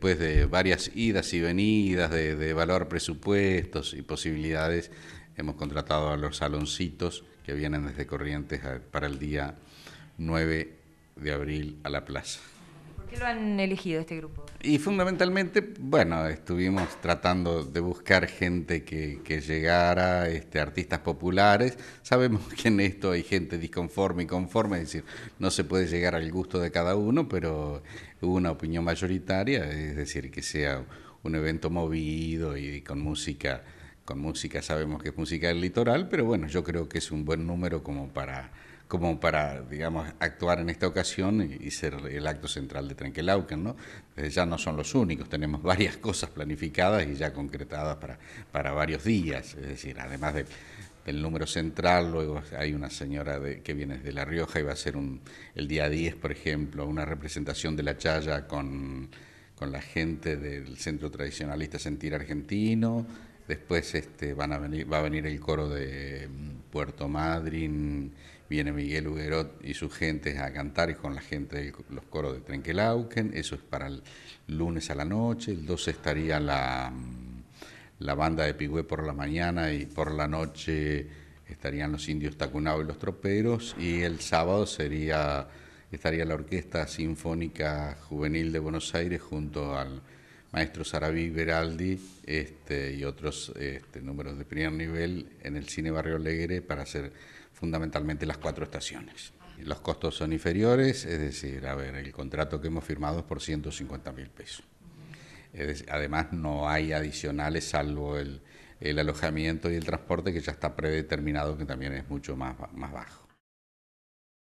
después pues, de varias idas y venidas, de, valor presupuestos y posibilidades, hemos contratado a los saloncitos que vienen desde Corrientes para el día 9 de abril a la plaza qué lo han elegido este grupo? Y fundamentalmente, bueno, estuvimos tratando de buscar gente que, llegara, este, artistas populares. Sabemos que en esto hay gente disconforme y conforme, es decir, no se puede llegar al gusto de cada uno, pero hubo una opinión mayoritaria, es decir, que sea un evento movido y con música, con música sabemos que es música del litoral, pero bueno, yo creo que es un buen número como para como para, digamos, actuar en esta ocasión y, ser el acto central de Trenquelauquen, ¿no? ya no son los únicos, tenemos varias cosas planificadas y ya concretadas para, para varios días, es decir, además del número central, luego hay una señora que viene desde La Rioja y va a ser un, el día 10, por ejemplo, una representación de la Chaya con, la gente del Centro Tradicionalista Sentir Argentino, después este, va a venir el coro de Puerto Madryn, viene Miguel Huguerot y sus gentes a cantar y con la gente de los coros de Trenquelauquen, eso es para el lunes a la noche, el 12 estaría la, mm, la banda de Pigüé por la mañana y por la noche estarían los indios Tacunao y los troperos y el sábado sería estaría la Orquesta Sinfónica Juvenil de Buenos Aires junto al maestro Sarabí Veraldi este, y otros este, números de primer nivel en el cine Barrio Alegre para hacer fundamentalmente las cuatro estaciones. Los costos son inferiores, es decir, a ver, el contrato que hemos firmado es por 150 mil pesos. además, no hay adicionales salvo el, el, alojamiento y el transporte que ya está predeterminado, que también es mucho más, más bajo.